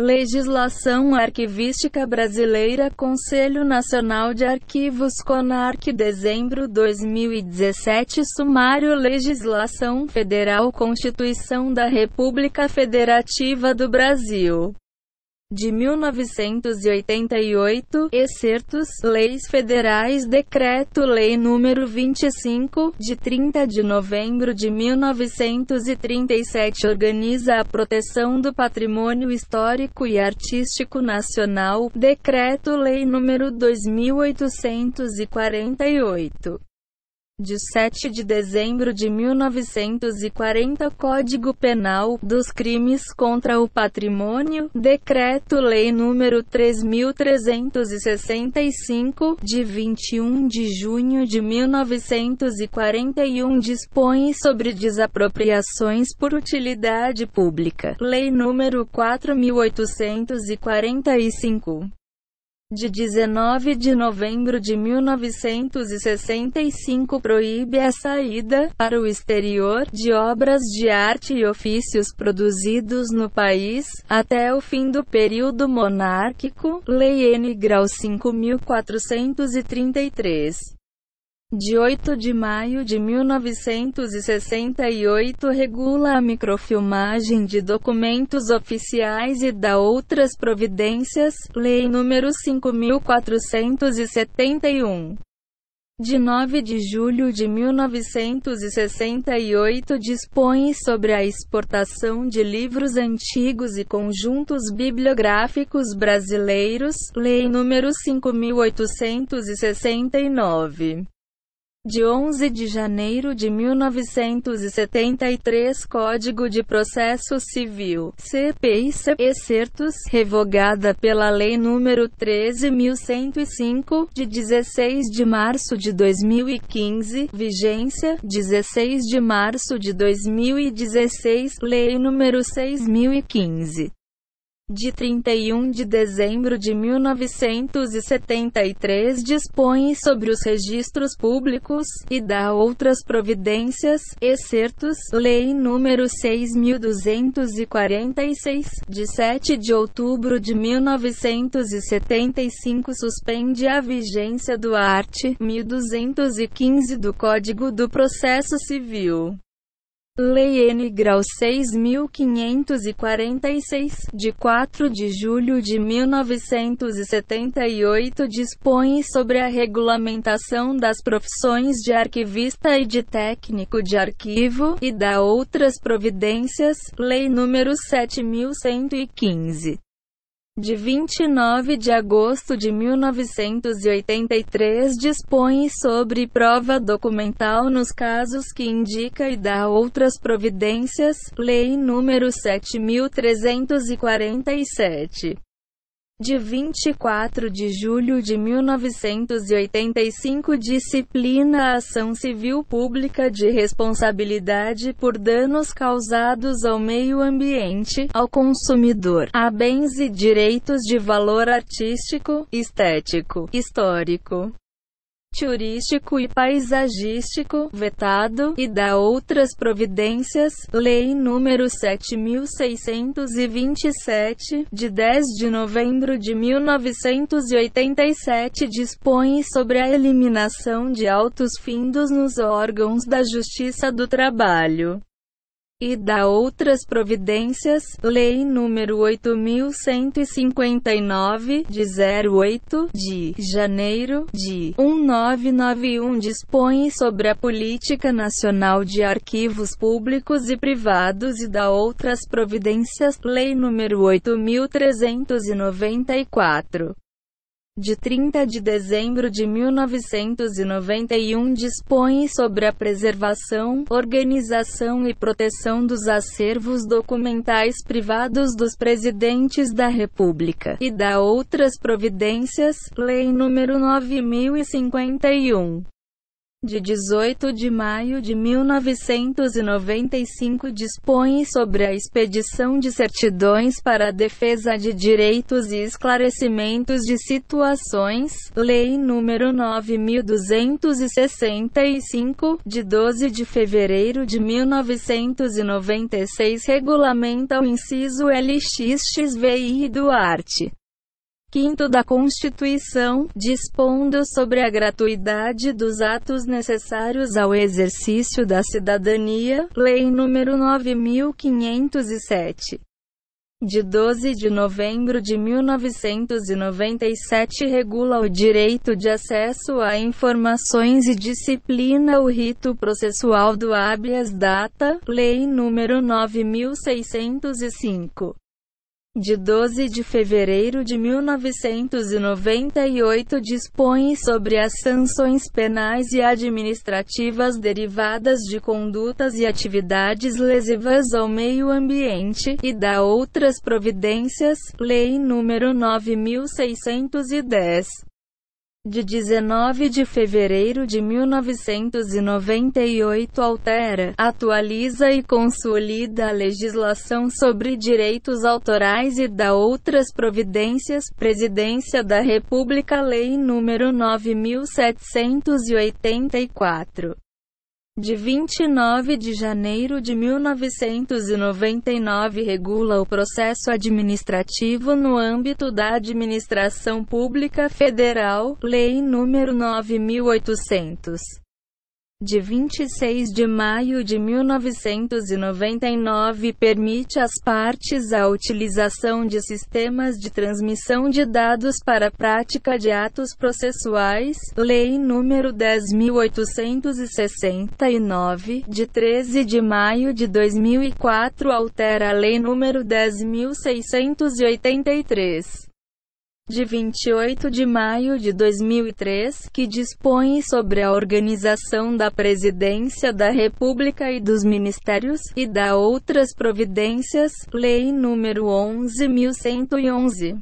Legislação Arquivística Brasileira Conselho Nacional de Arquivos CONARC Dezembro 2017 Sumário Legislação Federal Constituição da República Federativa do Brasil de 1988, excertos, leis federais, decreto-lei número 25 de 30 de novembro de 1937 organiza a proteção do patrimônio histórico e artístico nacional, decreto-lei número 2848 de 7 de dezembro de 1940 Código Penal, dos crimes contra o patrimônio, Decreto-Lei número 3.365, de 21 de junho de 1941 dispõe sobre desapropriações por utilidade pública, Lei número 4.845 de 19 de novembro de 1965 proíbe a saída para o exterior de obras de arte e ofícios produzidos no país até o fim do período monárquico. Lei N. Grau 5433 de 8 de maio de 1968 regula a microfilmagem de documentos oficiais e da outras providências, Lei Número 5471. De 9 de julho de 1968 dispõe sobre a exportação de livros antigos e conjuntos bibliográficos brasileiros, Lei Número 5869 de 11 de janeiro de 1973 Código de Processo Civil, CPI-CP, excertos, revogada pela Lei nº 13.105, de 16 de março de 2015, vigência, 16 de março de 2016, Lei nº 6.015 de 31 de dezembro de 1973 dispõe sobre os registros públicos e dá outras providências, excertos, Lei número 6246, de 7 de outubro de 1975 suspende a vigência do art. 1215 do Código do Processo Civil. Lei N. Grau 6.546, de 4 de julho de 1978 dispõe sobre a regulamentação das profissões de arquivista e de técnico de arquivo, e dá outras providências, Lei Número 7.115 de 29 de agosto de 1983 dispõe sobre prova documental nos casos que indica e dá outras providências, Lei nº 7.347 de 24 de julho de 1985 disciplina a ação civil pública de responsabilidade por danos causados ao meio ambiente, ao consumidor, a bens e direitos de valor artístico, estético, histórico turístico e paisagístico, vetado, e da outras providências, Lei nº 7627, de 10 de novembro de 1987 dispõe sobre a eliminação de autos findos nos órgãos da Justiça do Trabalho e da outras providências, Lei nº 8159, de 08 de janeiro de 1991 dispõe sobre a política nacional de arquivos públicos e privados e da outras providências, Lei nº 8394 de 30 de dezembro de 1991 dispõe sobre a preservação, organização e proteção dos acervos documentais privados dos presidentes da República e dá outras providências, Lei nº 9051 de 18 de maio de 1995 dispõe sobre a expedição de certidões para a defesa de direitos e esclarecimentos de situações, Lei nº 9265, de 12 de fevereiro de 1996 regulamenta o inciso LXXVI do art quinto da Constituição, dispondo sobre a gratuidade dos atos necessários ao exercício da cidadania, Lei nº 9507 de 12 de novembro de 1997 regula o direito de acesso a informações e disciplina o rito processual do habeas data, lei nº 9605 de 12 de fevereiro de 1998 dispõe sobre as sanções penais e administrativas derivadas de condutas e atividades lesivas ao meio ambiente e da outras providências, Lei nº 9610 de 19 de fevereiro de 1998 altera, atualiza e consolida a legislação sobre direitos autorais e dá outras providências. Presidência da República Lei nº 9784 de 29 de janeiro de 1999 regula o processo administrativo no âmbito da Administração Pública Federal, Lei nº 9800 de 26 de maio de 1999 permite às partes a utilização de sistemas de transmissão de dados para prática de atos processuais, Lei nº 10.869, de 13 de maio de 2004 altera a Lei nº 10.683 de 28 de maio de 2003, que dispõe sobre a organização da Presidência da República e dos Ministérios, e da outras providências, Lei nº 11.111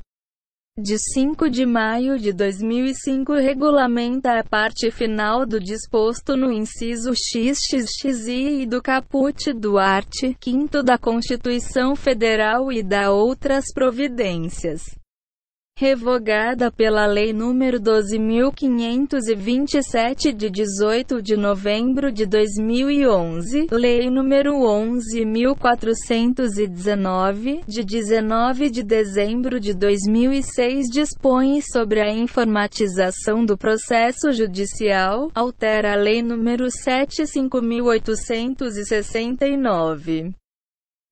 de 5 de maio de 2005 regulamenta a parte final do disposto no inciso XXXI e do caput do art. 5 da Constituição Federal e da outras providências revogada pela Lei nº 12.527 de 18 de novembro de 2011, Lei nº 11.419, de 19 de dezembro de 2006 dispõe sobre a informatização do processo judicial, altera a Lei nº 7.5869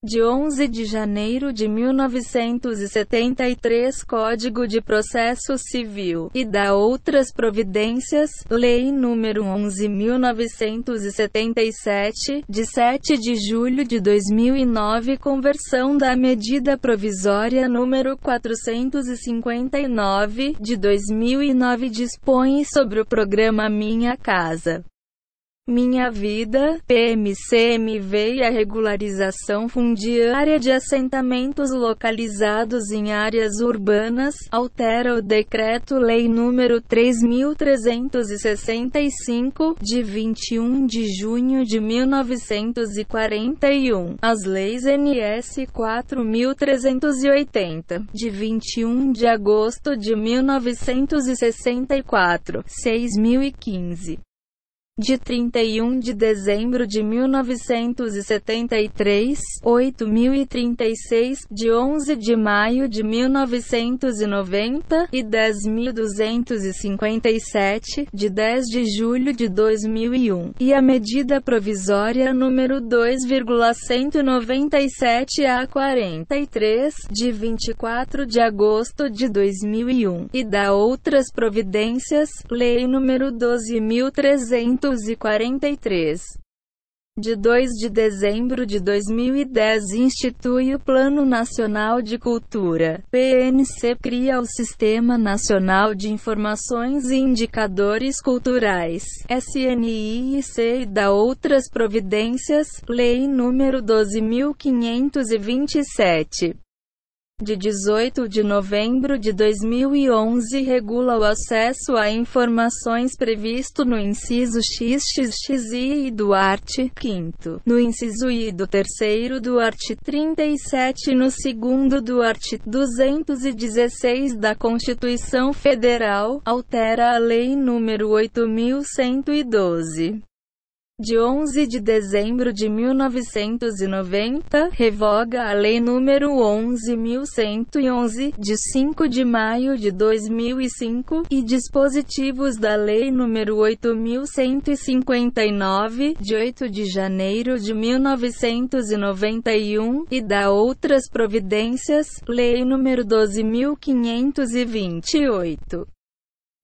de 11 de janeiro de 1973 Código de Processo Civil e da outras providências, Lei nº 11.977, de 7 de julho de 2009 Conversão da Medida Provisória número 459, de 2009 dispõe sobre o programa Minha Casa. Minha Vida, PMCMV e a regularização fundiária de assentamentos localizados em áreas urbanas, altera o Decreto-Lei nº 3.365, de 21 de junho de 1941, as leis NS 4.380, de 21 de agosto de 1964, 6.015 de 31 de dezembro de 1973, 8036, de 11 de maio de 1990 e 10257, de 10 de julho de 2001, e a medida provisória número 2,197 a 43, de 24 de agosto de 2001, e da outras providências, lei número 12300 243 de 2 de dezembro de 2010 institui o Plano Nacional de Cultura. PNC cria o Sistema Nacional de Informações e Indicadores Culturais, SNIC e dá outras providências, Lei nº 12527 de 18 de novembro de 2011 regula o acesso a informações previsto no inciso XXXI e do art. 5 no inciso I do 3 do art. 37 no 2 do art. 216 da Constituição Federal, altera a Lei nº 8.112 de 11 de dezembro de 1990, revoga a Lei Número 11.111, de 5 de maio de 2005, e dispositivos da Lei Número 8.159, de 8 de janeiro de 1991, e da outras providências, Lei Número 12.528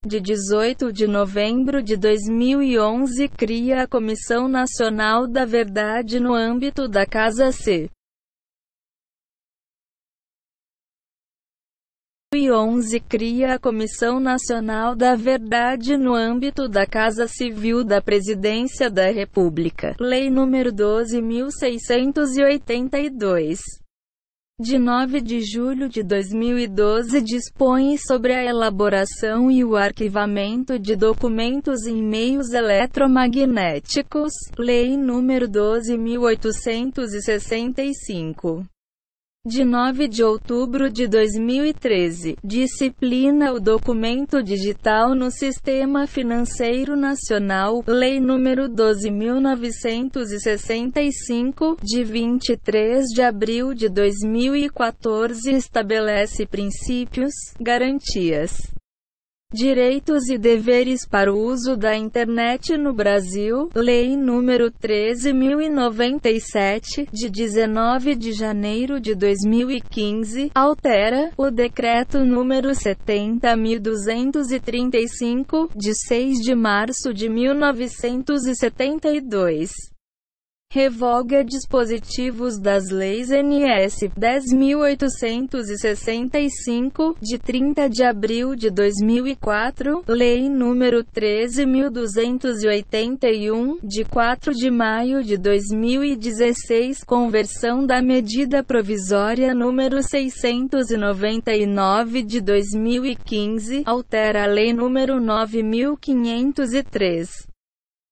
de 18 de novembro de 2011 cria a Comissão Nacional da Verdade no âmbito da Casa C. 2011 cria a Comissão Nacional da Verdade no âmbito da Casa Civil da Presidência da República. Lei nº 12.682 de 9 de julho de 2012 dispõe sobre a elaboração e o arquivamento de documentos em meios eletromagnéticos, Lei nº 12.865 de 9 de outubro de 2013, disciplina o documento digital no Sistema Financeiro Nacional, Lei nº 12.965, de 23 de abril de 2014, estabelece princípios, garantias Direitos e deveres para o uso da internet no Brasil, Lei nº 13097, de 19 de janeiro de 2015, altera o decreto número 70235, de 6 de março de 1972 revoga dispositivos das leis NS 10865 de 30 de abril de 2004, lei número 13281 de 4 de maio de 2016, conversão da medida provisória número 699 de 2015, altera a lei número 9503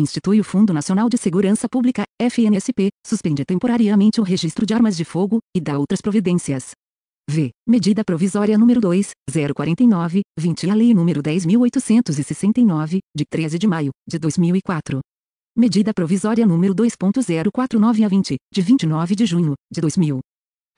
Institui o Fundo Nacional de Segurança Pública, FNSP, suspende temporariamente o registro de armas de fogo, e dá outras providências. V. Medida Provisória número 2, 049, 20 e a Lei número 10.869, de 13 de maio, de 2004. Medida Provisória número 2.049 a 20, de 29 de junho, de 2000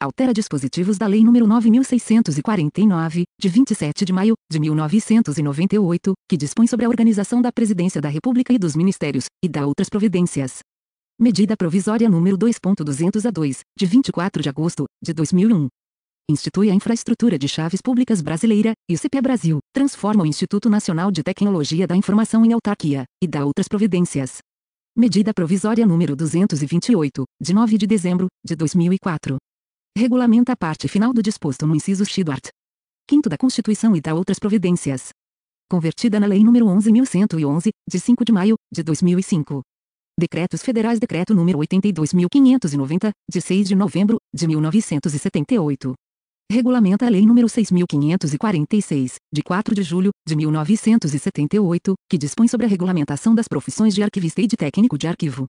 altera dispositivos da Lei nº 9649, de 27 de maio de 1998, que dispõe sobre a organização da Presidência da República e dos Ministérios, e dá outras providências. Medida provisória número 2.202, de 24 de agosto de 2001. Institui a infraestrutura de chaves públicas brasileira, ICP Brasil, transforma o Instituto Nacional de Tecnologia da Informação em autarquia, e dá outras providências. Medida provisória número 228, de 9 de dezembro de 2004 Regulamenta a parte final do disposto no inciso X do art. 5 da Constituição e da outras providências. Convertida na Lei nº 11.111, de 5 de maio, de 2005. Decretos Federais Decreto nº 82.590, de 6 de novembro, de 1978. Regulamenta a Lei nº 6.546, de 4 de julho, de 1978, que dispõe sobre a regulamentação das profissões de arquivista e de técnico de arquivo.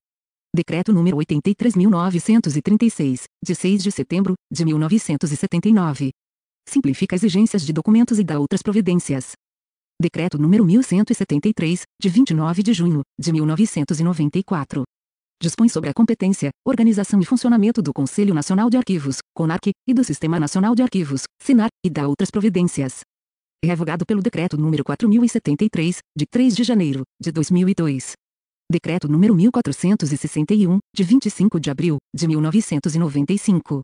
Decreto número 83.936, de 6 de setembro, de 1979. Simplifica exigências de documentos e dá outras providências. Decreto número 1173, de 29 de junho, de 1994. Dispõe sobre a competência, organização e funcionamento do Conselho Nacional de Arquivos, CONARC, e do Sistema Nacional de Arquivos, SINAR, e dá outras providências. Revogado pelo Decreto número 4073, de 3 de janeiro, de 2002. Decreto número 1461, de 25 de abril de 1995.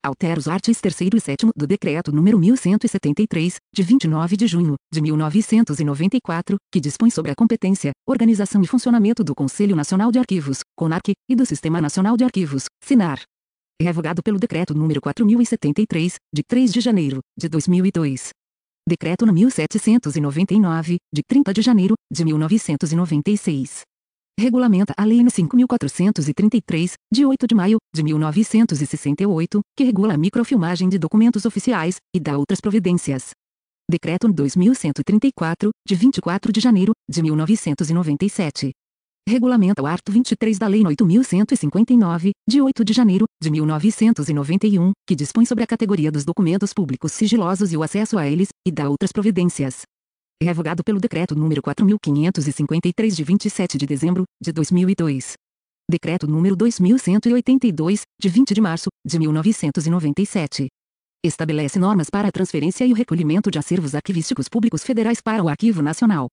Altera os artes 3 e 7 do Decreto número 1173, de 29 de junho de 1994, que dispõe sobre a competência, organização e funcionamento do Conselho Nacional de Arquivos, CONARC, e do Sistema Nacional de Arquivos, SINAR. Revogado pelo Decreto número 4073, de 3 de janeiro de 2002. Decreto no 1799, de 30 de janeiro de 1996 regulamenta a Lei n. 5.433, de 8 de maio de 1968, que regula a microfilmagem de documentos oficiais, e dá outras providências. Decreto 2134, de 24 de janeiro de 1997. Regulamenta o arto 23 da Lei 8159, de 8 de janeiro de 1991, que dispõe sobre a categoria dos documentos públicos sigilosos e o acesso a eles, e dá outras providências revogado pelo Decreto nº 4.553 de 27 de dezembro de 2002. Decreto nº 2.182, de 20 de março, de 1997. Estabelece normas para a transferência e o recolhimento de acervos arquivísticos públicos federais para o Arquivo Nacional.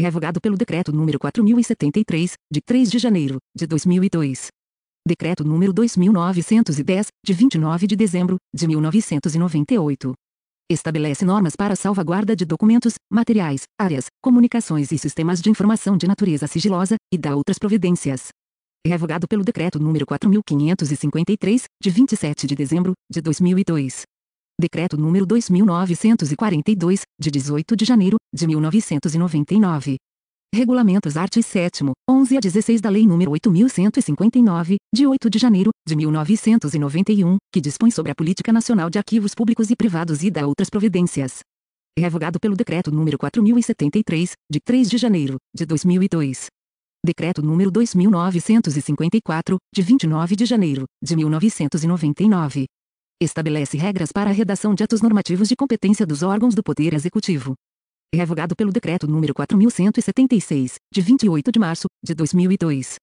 Revogado pelo Decreto nº 4.073, de 3 de janeiro, de 2002. Decreto número 2910, de 29 de dezembro de 1998. Estabelece normas para a salvaguarda de documentos, materiais, áreas, comunicações e sistemas de informação de natureza sigilosa, e dá outras providências. Revogado pelo Decreto nº 4.553, de 27 de dezembro, de 2002. Decreto número 2942, de 18 de janeiro de 1999, Regulamentos Artes 7, 11 a 16 da Lei nº 8.159, de 8 de janeiro, de 1991, que dispõe sobre a Política Nacional de Arquivos Públicos e Privados e da outras providências. Revogado pelo Decreto nº 4073, de 3 de janeiro, de 2002. Decreto número 2954, de 29 de janeiro de 1999. Estabelece regras para a redação de atos normativos de competência dos órgãos do Poder Executivo revogado pelo Decreto número 4.176, de 28 de março, de 2002.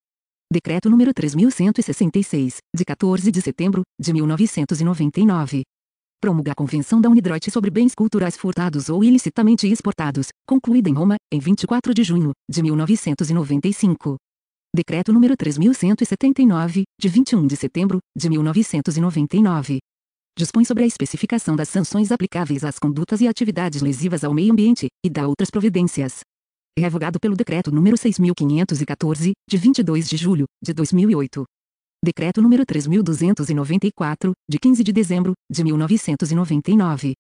Decreto número 3.166, de 14 de setembro, de 1999. Promulga a Convenção da Unidroite sobre bens culturais furtados ou ilicitamente exportados, concluída em Roma, em 24 de junho, de 1995. Decreto número 3179, de 21 de setembro de 1999 dispõe sobre a especificação das sanções aplicáveis às condutas e atividades lesivas ao meio ambiente, e dá outras providências. É revogado pelo Decreto nº 6.514, de 22 de julho, de 2008. Decreto nº 3.294, de 15 de dezembro, de 1999.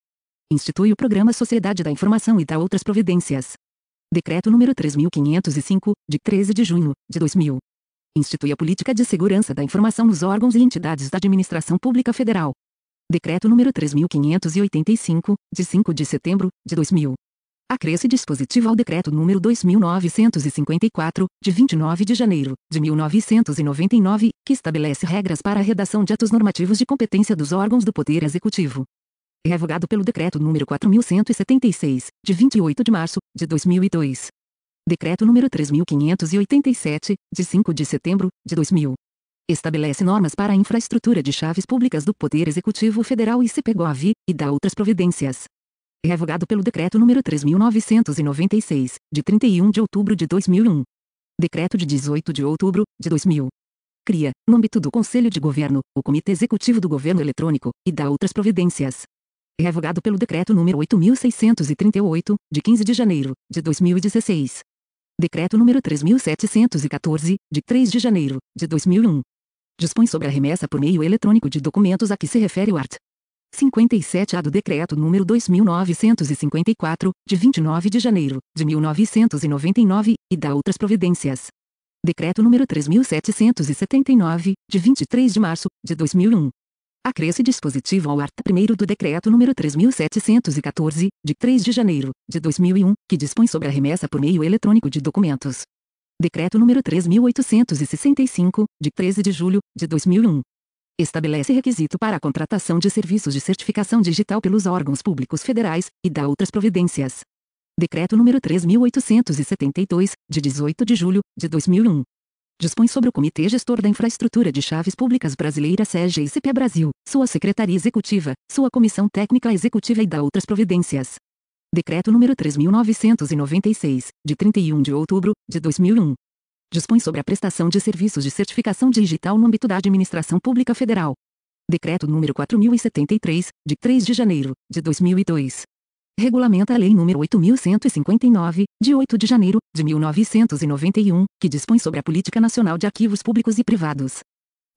Institui o Programa Sociedade da Informação e dá outras providências. Decreto nº 3.505, de 13 de junho, de 2000. Institui a Política de Segurança da Informação nos órgãos e entidades da Administração Pública Federal. Decreto número 3585, de 5 de setembro de 2000. Acresce dispositivo ao Decreto número 2954, de 29 de janeiro de 1999, que estabelece regras para a redação de atos normativos de competência dos órgãos do Poder Executivo. Revogado pelo Decreto número 4176, de 28 de março de 2002. Decreto número 3587, de 5 de setembro de 2000 Estabelece normas para a infraestrutura de chaves públicas do Poder Executivo Federal e CPGOV, e dá outras providências. Revogado pelo Decreto nº 3.996, de 31 de outubro de 2001. Decreto de 18 de outubro, de 2000 cria, no âmbito do Conselho de Governo, o Comitê Executivo do Governo Eletrônico, e dá outras providências. Revogado pelo Decreto nº 8.638, de 15 de janeiro, de 2016. Decreto nº 3.714, de 3 de janeiro, de 2001, dispõe sobre a remessa por meio eletrônico de documentos a que se refere o art. 57A do Decreto número 2954, de 29 de janeiro de 1999, e dá outras providências. Decreto número 3779, de 23 de março de 2001. Acresce dispositivo ao art. 1 do Decreto número 3714, de 3 de janeiro de 2001, que dispõe sobre a remessa por meio eletrônico de documentos Decreto número 3865, de 13 de julho de 2001. Estabelece requisito para a contratação de serviços de certificação digital pelos órgãos públicos federais e dá outras providências. Decreto número 3872, de 18 de julho de 2001. Dispõe sobre o Comitê Gestor da Infraestrutura de Chaves Públicas Brasileira SEGICP Brasil, sua Secretaria Executiva, sua Comissão Técnica Executiva e dá outras providências. Decreto número 3996, de 31 de outubro de 2001. Dispõe sobre a prestação de serviços de certificação digital no âmbito da Administração Pública Federal. Decreto número 4073, de 3 de janeiro de 2002. Regulamenta a Lei número 8159, de 8 de janeiro de 1991, que dispõe sobre a Política Nacional de Arquivos Públicos e Privados.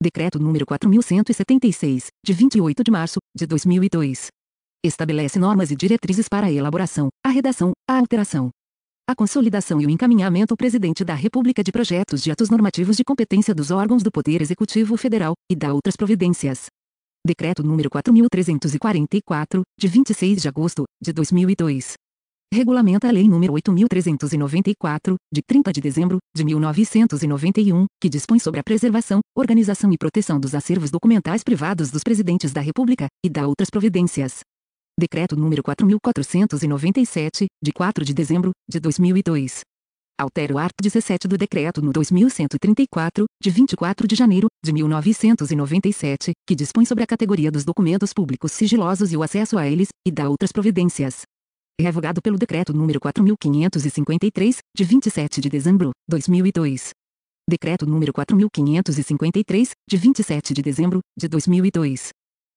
Decreto número 4176, de 28 de março de 2002 Estabelece normas e diretrizes para a elaboração, a redação, a alteração, a consolidação e o encaminhamento ao presidente da República de projetos de atos normativos de competência dos órgãos do Poder Executivo Federal e da outras providências. Decreto número 4344, de 26 de agosto de 2002. Regulamenta a Lei número 8394, de 30 de dezembro de 1991, que dispõe sobre a preservação, organização e proteção dos acervos documentais privados dos presidentes da República e da outras providências. Decreto número 4497, de 4 de dezembro de 2002. Altera o art. 17 do decreto no 2134, de 24 de janeiro de 1997, que dispõe sobre a categoria dos documentos públicos sigilosos e o acesso a eles, e da outras providências revogado pelo Decreto nº 4.553, de 27 de dezembro de 2002. Decreto nº 4.553, de 27 de dezembro de 2002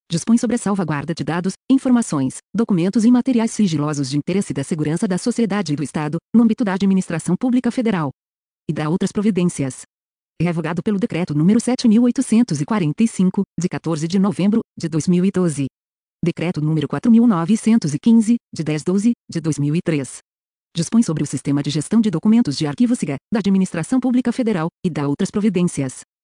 dispõe sobre a salvaguarda de dados, informações, documentos e materiais sigilosos de interesse da segurança da sociedade e do Estado, no âmbito da administração pública federal. E dá outras providências. Revogado pelo Decreto nº 7.845, de 14 de novembro, de 2012. Decreto nº 4.915, de 10-12, de 2003. Dispõe sobre o Sistema de Gestão de Documentos de Arquivo SIGA, da Administração Pública Federal, e dá outras providências.